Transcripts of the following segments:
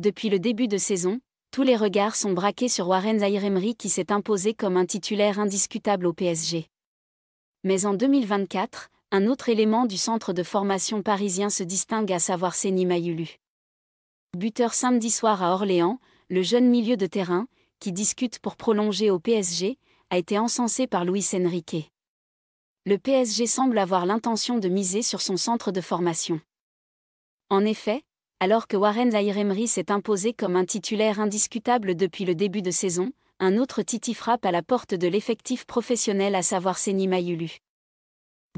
Depuis le début de saison, tous les regards sont braqués sur Warren zaïre qui s'est imposé comme un titulaire indiscutable au PSG. Mais en 2024, un autre élément du centre de formation parisien se distingue à savoir Seni Mayulu. Buteur samedi soir à Orléans, le jeune milieu de terrain, qui discute pour prolonger au PSG, a été encensé par Luis Enrique. Le PSG semble avoir l'intention de miser sur son centre de formation. En effet, alors que Warren Zaïre s'est imposé comme un titulaire indiscutable depuis le début de saison, un autre Titi frappe à la porte de l'effectif professionnel à savoir Séni Mayulu.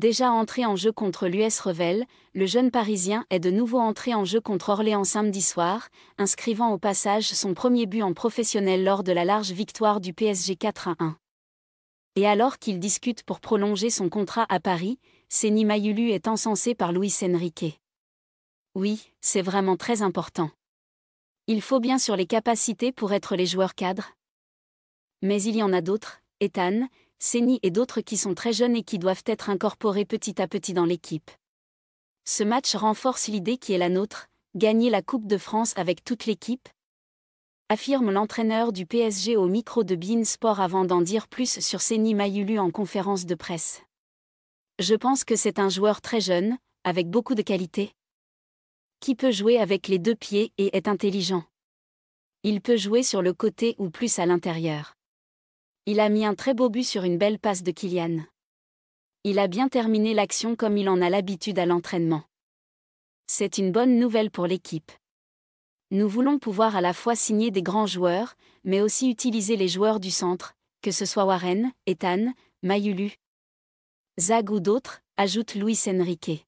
Déjà entré en jeu contre l'US Revel, le jeune Parisien est de nouveau entré en jeu contre Orléans samedi soir, inscrivant au passage son premier but en professionnel lors de la large victoire du PSG 4 à 1. Et alors qu'il discute pour prolonger son contrat à Paris, sénie Mayulu est encensé par Luis Enrique. Oui, c'est vraiment très important. Il faut bien sûr les capacités pour être les joueurs cadres. Mais il y en a d'autres, Ethan, Seni et d'autres qui sont très jeunes et qui doivent être incorporés petit à petit dans l'équipe. Ce match renforce l'idée qui est la nôtre, gagner la Coupe de France avec toute l'équipe affirme l'entraîneur du PSG au micro de Bean Sport avant d'en dire plus sur Seni Mayulu en conférence de presse. Je pense que c'est un joueur très jeune, avec beaucoup de qualités qui peut jouer avec les deux pieds et est intelligent. Il peut jouer sur le côté ou plus à l'intérieur. Il a mis un très beau but sur une belle passe de Kylian. Il a bien terminé l'action comme il en a l'habitude à l'entraînement. C'est une bonne nouvelle pour l'équipe. Nous voulons pouvoir à la fois signer des grands joueurs, mais aussi utiliser les joueurs du centre, que ce soit Warren, Ethan, Mayulu, Zag ou d'autres, ajoute Luis Enrique.